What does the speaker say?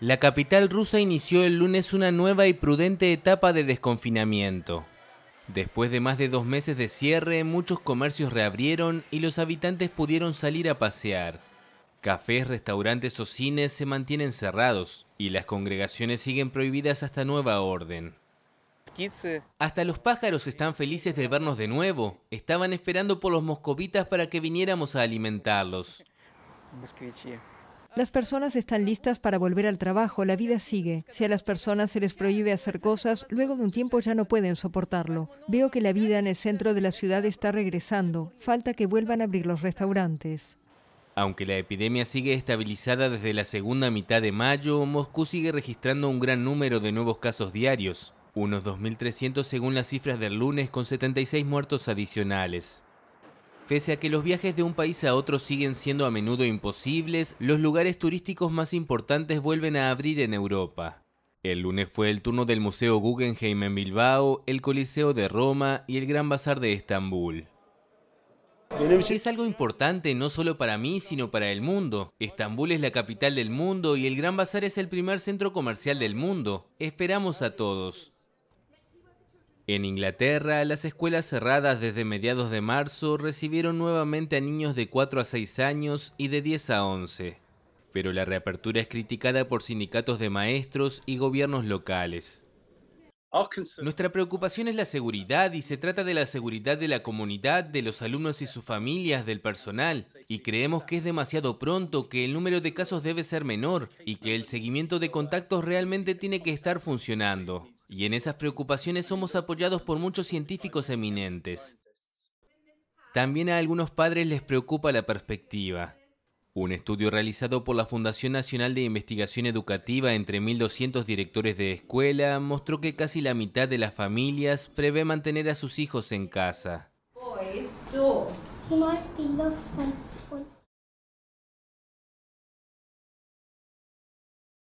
la capital rusa inició el lunes una nueva y prudente etapa de desconfinamiento. Después de más de dos meses de cierre, muchos comercios reabrieron y los habitantes pudieron salir a pasear. Cafés, restaurantes o cines se mantienen cerrados y las congregaciones siguen prohibidas hasta nueva orden. Hasta los pájaros están felices de vernos de nuevo. Estaban esperando por los moscovitas para que viniéramos a alimentarlos. Las personas están listas para volver al trabajo, la vida sigue. Si a las personas se les prohíbe hacer cosas, luego de un tiempo ya no pueden soportarlo. Veo que la vida en el centro de la ciudad está regresando. Falta que vuelvan a abrir los restaurantes. Aunque la epidemia sigue estabilizada desde la segunda mitad de mayo, Moscú sigue registrando un gran número de nuevos casos diarios, unos 2.300 según las cifras del lunes con 76 muertos adicionales. Pese a que los viajes de un país a otro siguen siendo a menudo imposibles, los lugares turísticos más importantes vuelven a abrir en Europa. El lunes fue el turno del Museo Guggenheim en Bilbao, el Coliseo de Roma y el Gran Bazar de Estambul. Es algo importante no solo para mí, sino para el mundo. Estambul es la capital del mundo y el Gran Bazar es el primer centro comercial del mundo. Esperamos a todos. En Inglaterra, las escuelas cerradas desde mediados de marzo recibieron nuevamente a niños de 4 a 6 años y de 10 a 11, pero la reapertura es criticada por sindicatos de maestros y gobiernos locales. Nuestra preocupación es la seguridad y se trata de la seguridad de la comunidad, de los alumnos y sus familias, del personal. Y creemos que es demasiado pronto, que el número de casos debe ser menor y que el seguimiento de contactos realmente tiene que estar funcionando. Y en esas preocupaciones somos apoyados por muchos científicos eminentes. También a algunos padres les preocupa la perspectiva. Un estudio realizado por la Fundación Nacional de Investigación Educativa entre 1.200 directores de escuela mostró que casi la mitad de las familias prevé mantener a sus hijos en casa. Oh,